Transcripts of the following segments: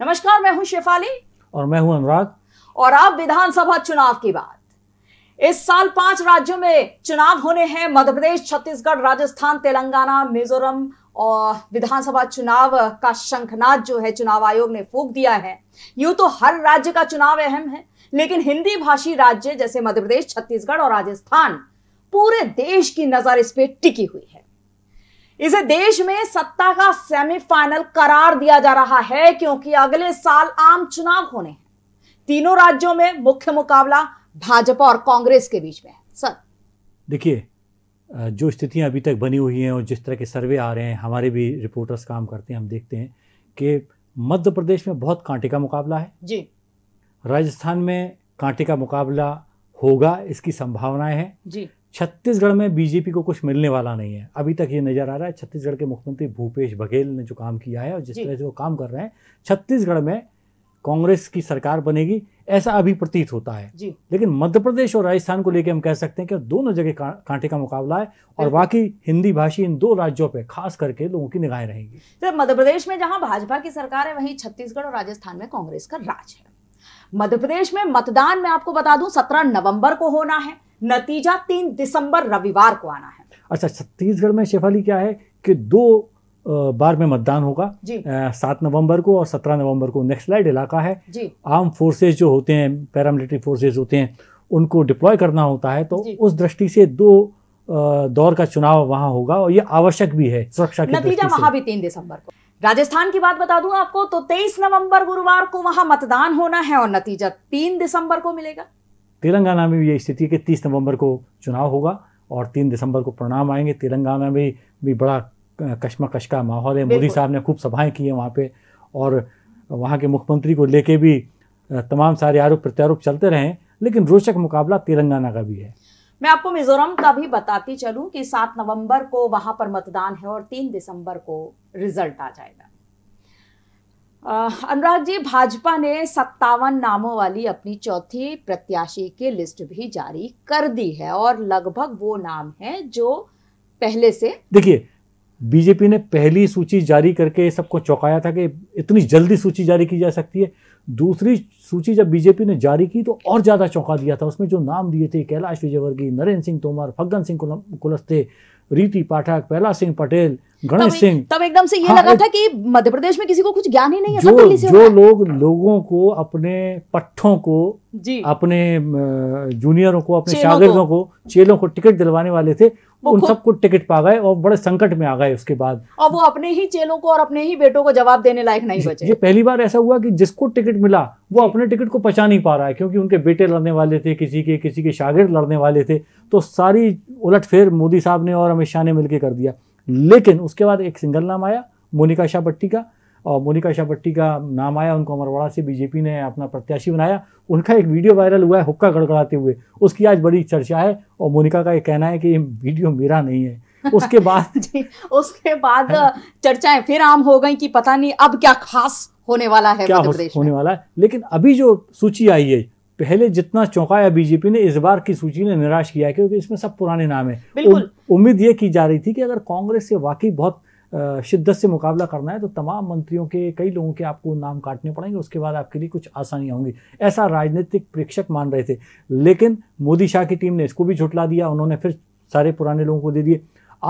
नमस्कार मैं हूं शेफाली और मैं हूं अनुराग और आप विधानसभा चुनाव की बात इस साल पांच राज्यों में चुनाव होने हैं मध्य प्रदेश छत्तीसगढ़ राजस्थान तेलंगाना मिजोरम और विधानसभा चुनाव का शंखनाद जो है चुनाव आयोग ने फूक दिया है यूं तो हर राज्य का चुनाव अहम है लेकिन हिंदी भाषी राज्य जैसे मध्य प्रदेश छत्तीसगढ़ और राजस्थान पूरे देश की नजर इस पर टिकी हुई है इसे देश में सत्ता का सेमीफाइनल करार दिया जा रहा है क्योंकि अगले साल आम चुनाव होने हैं तीनों राज्यों में मुख्य मुकाबला भाजपा और कांग्रेस के बीच में है सर देखिए जो स्थितियां अभी तक बनी हुई हैं और जिस तरह के सर्वे आ रहे हैं हमारे भी रिपोर्टर्स काम करते हैं हम देखते हैं कि मध्य प्रदेश में बहुत कांटे का मुकाबला है जी राजस्थान में कांटे का मुकाबला होगा इसकी संभावनाएं हैं जी छत्तीसगढ़ में बीजेपी को कुछ मिलने वाला नहीं है अभी तक ये नज़र आ रहा है छत्तीसगढ़ के मुख्यमंत्री भूपेश बघेल ने जो काम किया है और जिस तरह से वो काम कर रहे हैं छत्तीसगढ़ में कांग्रेस की सरकार बनेगी ऐसा अभी प्रतीत होता है जी। लेकिन मध्य प्रदेश और राजस्थान को लेकर हम कह सकते हैं कि दोनों जगह कांटे का मुकाबला है और बाकी हिंदी भाषी इन दो राज्यों पर खास करके लोगों की निगाहें रहेंगी सर मध्य प्रदेश में जहां भाजपा की सरकार है वहीं छत्तीसगढ़ और राजस्थान में कांग्रेस का राज है मध्य प्रदेश में मतदान में आपको बता दूं सत्रह नवंबर को होना है नतीजा तीन दिसंबर रविवार को आना है अच्छा छत्तीसगढ़ में शेफाली क्या है कि दो बार में मतदान होगा सात नवंबर को और सत्रह नवंबर को नेक्स्ट लाइड इलाका है आर्म फोर्सेज जो होते हैं पैरामिलिट्री फोर्सेज होते हैं उनको डिप्लॉय करना होता है तो उस दृष्टि से दो दौर का चुनाव वहां होगा और ये आवश्यक भी है सुरक्षा के नतीजा वहां भी तीन दिसंबर को राजस्थान की बात बता दूं आपको तो 23 नवंबर गुरुवार को वहां मतदान होना है और नतीजा 3 दिसंबर को मिलेगा तेलंगाना में भी यही स्थिति है कि तीस नवंबर को चुनाव होगा और तीन दिसंबर को परिणाम आएंगे तेलंगाना में भी बड़ा कश्मकश का माहौल है मोदी साहब ने खूब सभाएं की हैं वहाँ पे और वहाँ के मुख्यमंत्री को लेके भी तमाम सारे आरोप प्रत्यारोप चलते रहे लेकिन रोचक मुकाबला तेलंगाना का भी है मैं आपको मिजोरम का भी बताती चलूं कि सात नवंबर को वहां पर मतदान है और तीन दिसंबर को रिजल्ट आ जाएगा अनुराग जी भाजपा ने सत्तावन नामों वाली अपनी चौथी प्रत्याशी की लिस्ट भी जारी कर दी है और लगभग वो नाम है जो पहले से देखिए बीजेपी ने पहली सूची जारी करके सबको चौंकाया था कि इतनी जल्दी सूची जारी की जा सकती है दूसरी सूची जब बीजेपी ने जारी की तो और ज़्यादा चौंका दिया था उसमें जो नाम दिए थे कैलाश विजयवर्गीय नरेंद्र सिंह तोमर फग्गन सिंह कुलस्ते रीति पाठक पहला सिंह पटेल गणेश सिंह तब एकदम से ये हाँ, लगा था कि मध्य प्रदेश में किसी को कुछ ज्ञान ही नहीं है जो, सब जो लोग लोगों को अपने पट्टों को जी, अपने जूनियरों को अपने शागिर्दों को चेलों को टिकट दिलवाने वाले थे उन सबको टिकट पा गए और बड़े संकट में आ गए उसके बाद और वो अपने ही चेलों को और अपने ही बेटों को जवाब देने लायक नहीं बचे ये पहली बार ऐसा हुआ कि जिसको टिकट मिला वो अपने टिकट को पचा नहीं पा रहा है क्योंकि उनके बेटे लड़ने वाले थे किसी के किसी के शागिर्द लड़ने वाले थे तो सारी उलटफेर मोदी साहब ने और अमित शाह ने मिलकर कर दिया लेकिन उसके बाद एक सिंगल नाम आया मोनिका शाह भट्टी का और मोनिका शाह भट्टी का नाम आया उनको अमरवाड़ा से बीजेपी ने अपना प्रत्याशी बनाया उनका एक वीडियो वायरल हुआ है हुक्का गड़गड़ाते हुए उसकी आज बड़ी चर्चा है और मोनिका का ये कहना है कि ये वीडियो मेरा नहीं है उसके बाद जी उसके बाद चर्चाएं फिर आम हो गई कि पता नहीं अब क्या खास होने वाला है क्या होने वाला है लेकिन अभी जो सूची आई है पहले जितना चौंकाया बीजेपी ने इस बार की सूची ने निराश किया क्योंकि इसमें सब पुराने नाम है उम्मीद ये की जा रही थी कि अगर कांग्रेस से वाकई बहुत शिद्दत से मुकाबला करना है तो तमाम मंत्रियों के कई लोगों के आपको नाम काटने पड़ेंगे उसके बाद आपके लिए कुछ आसानियाँ होंगी ऐसा राजनीतिक प्रेक्षक मान रहे थे लेकिन मोदी शाह की टीम ने इसको भी झुटला दिया उन्होंने फिर सारे पुराने लोगों को दे दिए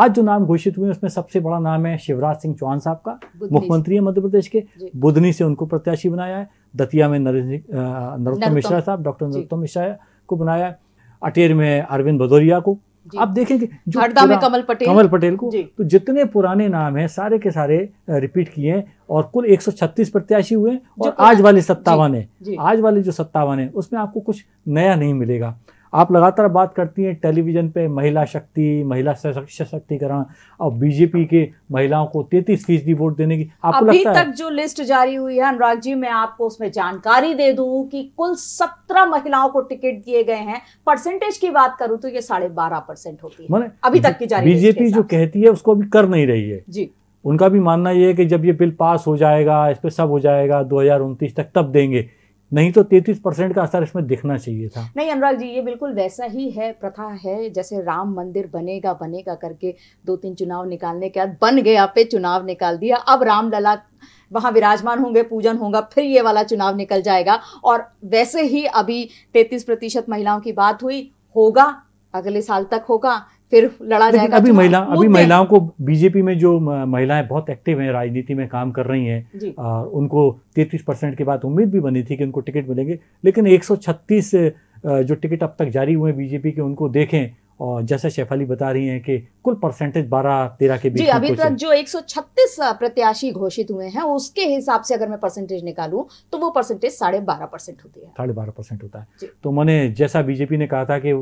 आज जो नाम घोषित हुए उसमें सबसे बड़ा नाम है शिवराज सिंह चौहान साहब का मुख्यमंत्री है मध्य प्रदेश के बुधनी से उनको प्रत्याशी बनाया है दतिया में नरोत्तम मिश्रा साहब डॉक्टर नरोत्तम मिश्रा को बनाया अटेर में अरविंद भदौरिया को आप देखेंगे जो में कमल पटेल कमल पटेल को तो जितने पुराने नाम हैं सारे के सारे रिपीट किए हैं और कुल 136 प्रत्याशी हुए और आज वाले सत्तावन है आज वाले जो सत्तावन है उसमें आपको कुछ नया नहीं मिलेगा आप लगातार बात करती हैं टेलीविज़न पे महिला शक्ति महिला सशक्तिकरण और बीजेपी के महिलाओं को तैतीस फीसदी वोट देने की आपको अभी लगता तक है? जो लिस्ट जारी हुई है अनुराग जी मैं आपको उसमें जानकारी दे दूं कि कुल सत्रह महिलाओं को टिकट दिए गए हैं परसेंटेज की बात करूं तो ये साढ़े बारह परसेंट होती है अभी तक की जारी बीजेपी जो कहती है उसको अभी कर नहीं रही है जी उनका भी मानना यह है कि जब ये बिल पास हो जाएगा इस पर सब हो जाएगा दो तक तब देंगे नहीं तो 33 परसेंट का असर इसमें दिखना चाहिए था नहीं अनुराग जी ये बिल्कुल वैसा ही है प्रथा है जैसे राम मंदिर बनेगा बनेगा करके दो तीन चुनाव निकालने के बाद बन गया पे चुनाव निकाल दिया अब रामलला वहाँ विराजमान होंगे पूजन होगा फिर ये वाला चुनाव निकल जाएगा और वैसे ही अभी तैतीस प्रतिशत महिलाओं की बात हुई होगा अगले साल तक होगा फिर लड़ा जाएगा अभी तो महिला अभी महिलाओं को बीजेपी में जो महिलाएं बहुत एक्टिव हैं राजनीति में काम कर रही हैं और उनको 33 परसेंट के बाद उम्मीद भी बनी थी कि उनको टिकट मिलेंगे लेकिन 136 जो टिकट अब तक जारी हुए बीजेपी के उनको देखें और जैसा शेफाली बता रही हैं कि कुल परसेंटेज बारह तेरह के बीच जी अभी तक तो जो 136 प्रत्याशी घोषित हुए हैं उसके हिसाब से अगर मैं परसेंटेज निकालूं तो वो परसेंटेज साढ़े बारह परसेंट होती है साढ़े बारह परसेंट होता है तो मैंने जैसा बीजेपी ने कहा था कि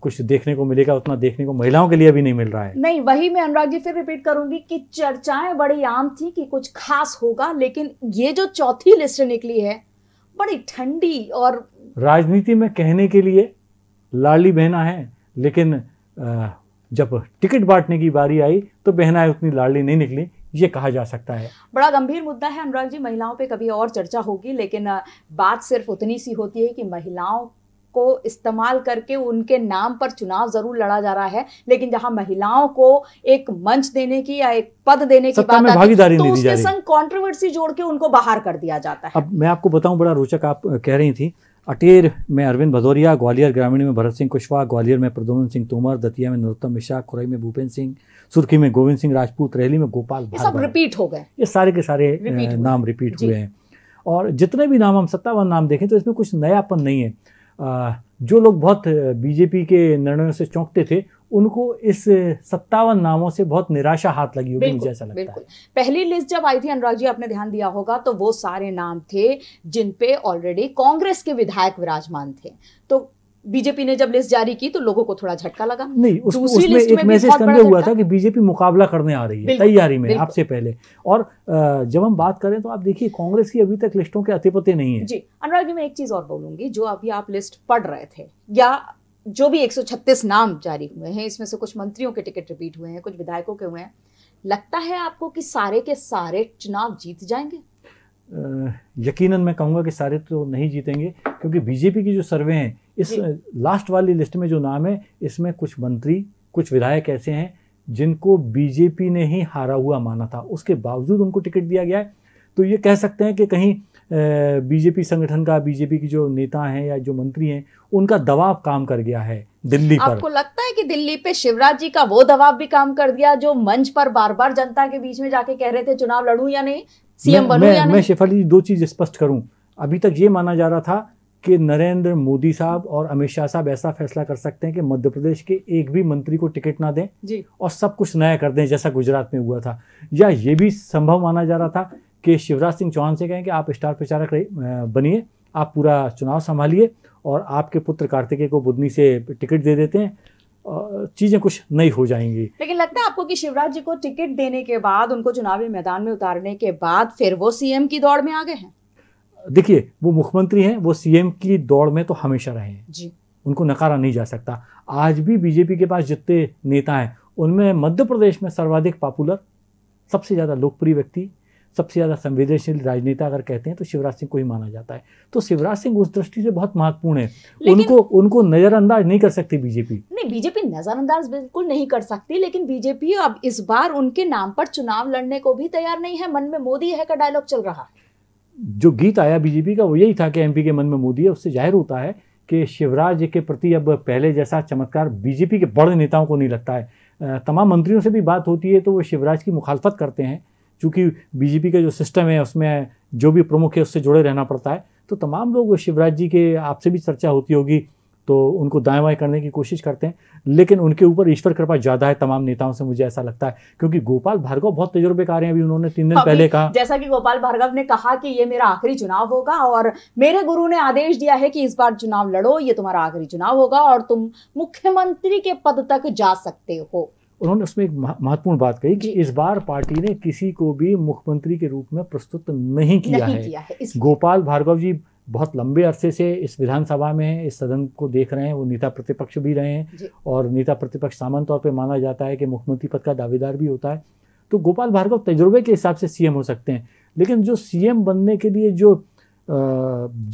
कुछ देखने को मिलेगा उतना देखने को महिलाओं के लिए भी नहीं मिल रहा है नहीं वही मैं अनुराग जी फिर रिपीट करूंगी कि चर्चाएं बड़ी आम थी कि कुछ खास होगा लेकिन ये जो चौथी लिस्ट निकली है बड़ी ठंडी और राजनीति में कहने के लिए लाडली बहना है लेकिन जब टिकट बांटने की बारी आई तो बहनाएं उतनी लाडली नहीं निकली ये कहा जा सकता है बड़ा गंभीर मुद्दा है अनुराग जी महिलाओं पे कभी और चर्चा होगी लेकिन बात सिर्फ उतनी सी होती है कि महिलाओं को इस्तेमाल करके उनके नाम पर चुनाव जरूर लड़ा जा रहा है लेकिन जहां महिलाओं को एक मंच देने की या एक पद देने की बात भागीदारी तो उसके संग कंट्रोवर्सी जोड़ के उनको बाहर कर दिया जाता है अब मैं आपको बताऊं बड़ा रोचक आप कह रही थी अटेर में अरविंद भदौरिया ग्वालियर ग्रामीण में भरत सिंह कुशवाहा ग्वालियर में प्रदोमन सिंह तोमर दतिया में नरोत्तम मिश्रा खुरई में भूपेन्द्र सिंह सुर्खी में गोविंद सिंह राजपूत रैली में गोपाल ये सब रिपीट हो गए ये सारे के सारे रिपीट नाम रिपीट हुए हैं और जितने भी नाम हम सत्तावन नाम देखें तो इसमें कुछ नयापन नहीं है जो लोग बहुत बीजेपी के निर्णयों से चौंकते थे उनको इस सत्तावन नामों से बहुत निराशा हाथ लगी होगी मुझे ऐसा लगता है पहली लिस्ट जब आई थी अनुराग जी आपने ध्यान दिया होगा तो वो सारे नाम थे जिन पे ऑलरेडी कांग्रेस के विधायक विराजमान थे तो बीजेपी ने जब लिस्ट जारी की तो लोगों को थोड़ा झटका लगा नहीं उस, उसमें एक मैसेज कन्वे हुआ था कि बीजेपी मुकाबला करने आ रही है तैयारी में आपसे पहले और जब हम बात करें तो आप देखिए कांग्रेस की अभी तक लिस्टों के अतिपते नहीं है जी अनुराग जी मैं एक चीज और बोलूंगी जो अभी आप लिस्ट पढ़ रहे थे या जो भी एक नाम जारी हुए हैं इसमें से कुछ मंत्रियों के टिकट रिपीट हुए हैं कुछ विधायकों के हुए हैं लगता है आपको कि सारे के सारे चुनाव जीत जाएंगे यकीनन मैं कहूंगा कि सारे तो नहीं जीतेंगे क्योंकि बीजेपी की जो सर्वे हैं इस लास्ट वाली लिस्ट में जो नाम है इसमें कुछ मंत्री कुछ विधायक ऐसे हैं जिनको बीजेपी ने ही हारा हुआ माना था उसके बावजूद उनको टिकट दिया गया है तो ये कह सकते हैं कि कहीं बीजेपी संगठन का बीजेपी की जो नेता हैं या जो मंत्री हैं उनका दबाव काम कर गया है दिल्ली आपको पर आपको लगता है कि दिल्ली पे शिवराज जी का वो दबाव भी काम कर दिया जो मंच पर बार बार जनता के बीच में जाके कह रहे थे चुनाव लड़ू या नहीं सीएम बनू या नहीं मैं शेफाली दो चीज स्पष्ट करूं अभी तक ये माना जा रहा था कि नरेंद्र मोदी साहब और अमित शाह साहब ऐसा फैसला कर सकते हैं कि मध्य प्रदेश के एक भी मंत्री को टिकट ना दें जी। और सब कुछ नया कर दें जैसा गुजरात में हुआ था या ये भी संभव माना जा रहा था कि शिवराज सिंह चौहान से कहें कि आप स्टार प्रचारक बनिए आप पूरा चुनाव संभालिए और आपके पुत्र कार्तिकेय को बुधनी से टिकट दे देते हैं चीजें कुछ नई हो जाएंगी लेकिन लगता है आपको कि शिवराज जी को टिकट देने के बाद उनको चुनावी मैदान में उतारने के बाद फिर वो सीएम की दौड़ में आ गए हैं देखिए वो मुख्यमंत्री हैं वो सीएम की दौड़ में तो हमेशा रहे हैं जी उनको नकारा नहीं जा सकता आज भी बीजेपी के पास जितने नेता हैं उनमें मध्य प्रदेश में सर्वाधिक पॉपुलर सबसे ज़्यादा लोकप्रिय व्यक्ति सबसे ज़्यादा संवेदनशील राजनेता अगर कहते हैं तो शिवराज सिंह को ही माना जाता है तो शिवराज सिंह उस दृष्टि से बहुत महत्वपूर्ण है उनको उनको नज़रअंदाज नहीं कर सकती बीजेपी नहीं बीजेपी नज़रअंदाज बिल्कुल नहीं कर सकती लेकिन बीजेपी अब इस बार उनके नाम पर चुनाव लड़ने को भी तैयार नहीं है मन में मोदी है का डायलॉग चल रहा है जो गीत आया बीजेपी का वो यही था कि एमपी के मन में मोदी है उससे जाहिर होता है कि शिवराज के प्रति अब पहले जैसा चमत्कार बीजेपी के बड़े नेताओं को नहीं लगता है तमाम मंत्रियों से भी बात होती है तो वो शिवराज की मुखालफत करते हैं चूँकि बीजेपी का जो सिस्टम है उसमें जो भी प्रमुख है उससे जुड़े रहना पड़ता है तो तमाम लोग शिवराज जी के आपसे भी चर्चा होती होगी तो उनको दाएँ बाएँ करने की कोशिश करते हैं लेकिन उनके ऊपर ईश्वर कृपा ज़्यादा है तमाम नेताओं से मुझे ऐसा लगता है क्योंकि गोपाल भार्गव बहुत तजुर्बेकार हैं अभी उन्होंने तीन दिन हाँ, पहले कहा जैसा कि गोपाल भार्गव ने कहा कि ये मेरा आखिरी चुनाव होगा और मेरे गुरु ने आदेश दिया है कि इस बार चुनाव लड़ो ये तुम्हारा आखिरी चुनाव होगा और तुम मुख्यमंत्री के पद तक जा सकते हो उन्होंने उसमें एक महत्वपूर्ण बात कही कि इस बार पार्टी ने किसी को भी मुख्यमंत्री के रूप में प्रस्तुत नहीं किया नहीं है, किया है गोपाल भार्गव जी बहुत लंबे अरसे से इस विधानसभा में इस सदन को देख रहे हैं वो नेता प्रतिपक्ष भी रहे हैं और नेता प्रतिपक्ष सामान्य तौर पर माना जाता है कि मुख्यमंत्री पद का दावेदार भी होता है तो गोपाल भार्गव तजुर्बे के हिसाब से सीएम हो सकते हैं लेकिन जो सीएम बनने के लिए जो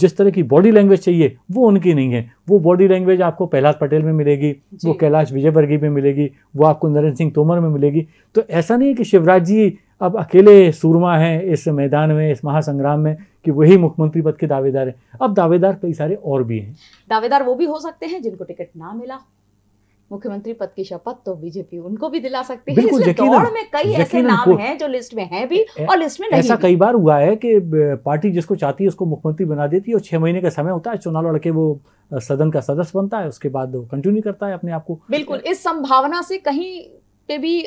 जिस तरह की बॉडी लैंग्वेज चाहिए वो उनकी नहीं है वो बॉडी लैंग्वेज आपको प्रहलाद पटेल में मिलेगी वो कैलाश विजयवर्गीय में मिलेगी वो आपको नरेंद्र सिंह तोमर में मिलेगी तो ऐसा नहीं है कि शिवराज जी अब अकेले सूरमा हैं इस मैदान में इस महासंग्राम में कि वही मुख्यमंत्री पद के दावेदार हैं अब दावेदार कई सारे और भी हैं दावेदार वो भी हो सकते हैं जिनको टिकट ना मिला मुख्यमंत्री पद की शपथ तो बीजेपी उनको भी दिला सकती है इसलिए दौड़ में कई ऐसे नाम हैं जो लिस्ट में हैं भी और लिस्ट में नहीं ऐसा कई बार हुआ है कि पार्टी जिसको चाहती है उसको मुख्यमंत्री बना देती है और छह महीने का समय होता है चुनाव लड़के वो सदन का सदस्य बनता है उसके बाद वो कंटिन्यू करता है अपने आप को बिल्कुल इस संभावना से कहीं पे भी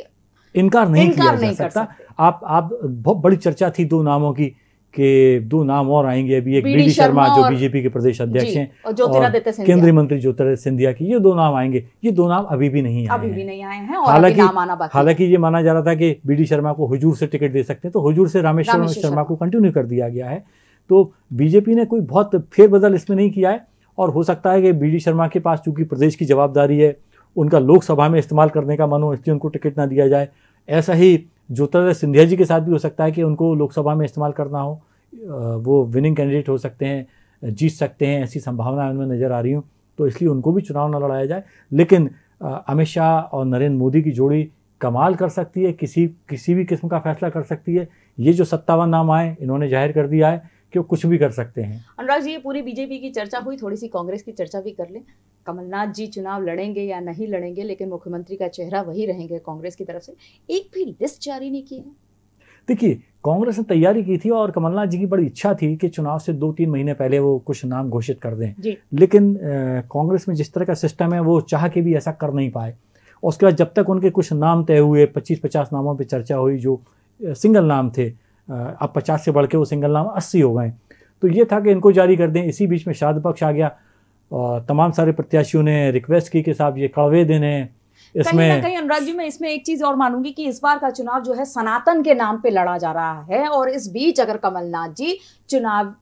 इनकार नहीं इनकार किया नहीं जा सकता आप आप बहुत बड़ी चर्चा थी दो नामों की कि दो नाम और आएंगे अभी एक डी शर्मा जो बीजेपी के प्रदेश अध्यक्ष हैं और केंद्रीय मंत्री ज्योतिरादित्य सिंधिया की ये दो नाम आएंगे ये दो नाम अभी भी नहीं अभी भी नहीं आए हैं हालांकि हालांकि ये माना जा रहा था कि डी शर्मा को हजूर से टिकट दे सकते हैं तो हजूर से रामेश्वर शर्मा को कंटिन्यू कर दिया गया है तो बीजेपी ने कोई बहुत फेरबदल इसमें नहीं किया है और हो सकता है कि डी शर्मा के पास चूंकि प्रदेश की जवाबदारी है उनका लोकसभा में इस्तेमाल करने का मन हो इसलिए उनको टिकट ना दिया जाए ऐसा ही ज्योतिरादित्य सिंधिया जी के साथ भी हो सकता है कि उनको लोकसभा में इस्तेमाल करना हो वो विनिंग कैंडिडेट हो सकते हैं जीत सकते हैं ऐसी संभावना उनमें नज़र आ रही हूँ तो इसलिए उनको भी चुनाव ना लड़ाया जाए लेकिन अमित शाह और नरेंद्र मोदी की जोड़ी कमाल कर सकती है किसी किसी भी किस्म का फैसला कर सकती है ये जो सत्तावन नाम आए इन्होंने जाहिर कर दिया है कि वो कुछ भी कर सकते हैं अनुराग जी ये पूरी बीजेपी की चर्चा हुई थोड़ी सी कांग्रेस की चर्चा भी कर लें कमलनाथ जी चुनाव लड़ेंगे या नहीं लड़ेंगे लेकिन मुख्यमंत्री का चेहरा वही रहेंगे कांग्रेस की तरफ से एक भी लिस्ट जारी नहीं की है देखिए कांग्रेस ने तैयारी की थी और कमलनाथ जी की बड़ी इच्छा थी कि चुनाव से दो तीन महीने पहले वो कुछ नाम घोषित कर दें लेकिन कांग्रेस में जिस तरह का सिस्टम है वो चाह के भी ऐसा कर नहीं पाए उसके बाद जब तक उनके कुछ नाम तय हुए पच्चीस पचास नामों पर चर्चा हुई जो सिंगल नाम थे अब पचास से बढ़ के वो सिंगल नाम अस्सी हो गए तो ये था कि इनको जारी कर दें इसी बीच में शाद पक्ष आ गया और तमाम सारे प्रत्याशियों ने रिक्वेस्ट की कि साहब ये कड़वे दिन हैं इसमें कहीं ना कहीं अनुराग जी मैं इसमें एक चीज और मानूंगी कि इस बार का चुनाव जो है सनातन के नाम पे लड़ा जा रहा है और इस बीच अगर कमलनाथ जी चुनाव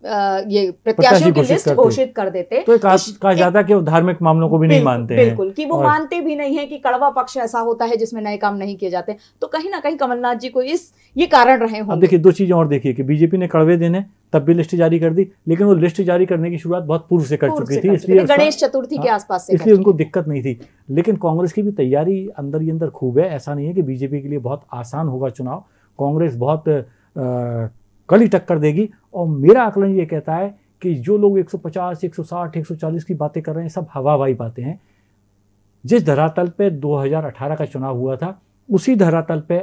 ये प्रत्याशियों की लिस्ट घोषित कर देते तो कहा जाता कि वो धार्मिक मामलों को भी नहीं मानते बिल्कुल कि वो मानते भी नहीं है कि कड़वा पक्ष ऐसा होता है जिसमें नए काम नहीं किए जाते तो कहीं ना कहीं कमलनाथ जी को इस ये कारण रहे हो देखिए दो चीजें और देखिए कि बीजेपी ने कड़वे देने तब भी लिस्ट जारी कर दी लेकिन वो लिस्ट जारी करने की शुरुआत बहुत पूर्व से कर चुकी थी इसलिए गणेश चतुर्थी के हाँ, आसपास इसलिए उनको दिक्कत नहीं थी लेकिन कांग्रेस की भी तैयारी अंदर ही अंदर खूब है ऐसा नहीं है कि बीजेपी के लिए बहुत आसान होगा चुनाव कांग्रेस बहुत कड़ी टक्कर देगी और मेरा आकलन ये कहता है कि जो लोग 150, 160, 140 की बातें कर रहे हैं सब हवा हवाई बातें हैं जिस धरातल पे 2018 का चुनाव हुआ था उसी धरातल पे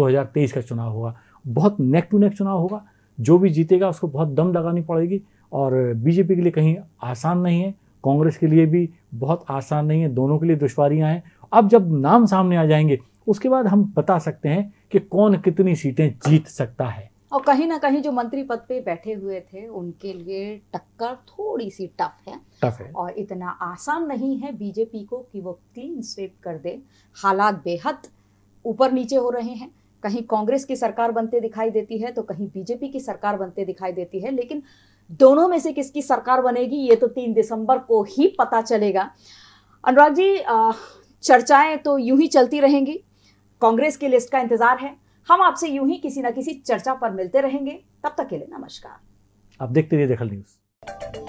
2023 का चुनाव होगा बहुत नेक टू नेक चुनाव होगा जो भी जीतेगा उसको बहुत दम लगानी पड़ेगी और बीजेपी के लिए कहीं आसान नहीं है कांग्रेस के लिए भी बहुत आसान नहीं है दोनों के लिए दुश्वारियाँ हैं अब जब नाम सामने आ जाएंगे उसके बाद हम बता सकते हैं कि कौन कितनी सीटें जीत सकता है और कहीं ना कहीं जो मंत्री पद पे बैठे हुए थे उनके लिए टक्कर थोड़ी सी टफ है टफ है और इतना आसान नहीं है बीजेपी को कि वो क्लीन स्वीप कर दे हालात बेहद ऊपर नीचे हो रहे हैं कहीं कांग्रेस की सरकार बनते दिखाई देती है तो कहीं बीजेपी की सरकार बनते दिखाई देती है लेकिन दोनों में से किसकी सरकार बनेगी ये तो तीन दिसंबर को ही पता चलेगा अनुराग जी चर्चाएं तो यूं ही चलती रहेंगी कांग्रेस की लिस्ट का इंतजार है हम आपसे यूं ही किसी ना किसी चर्चा पर मिलते रहेंगे तब तक के लिए नमस्कार आप देखते रहिए दखल न्यूज़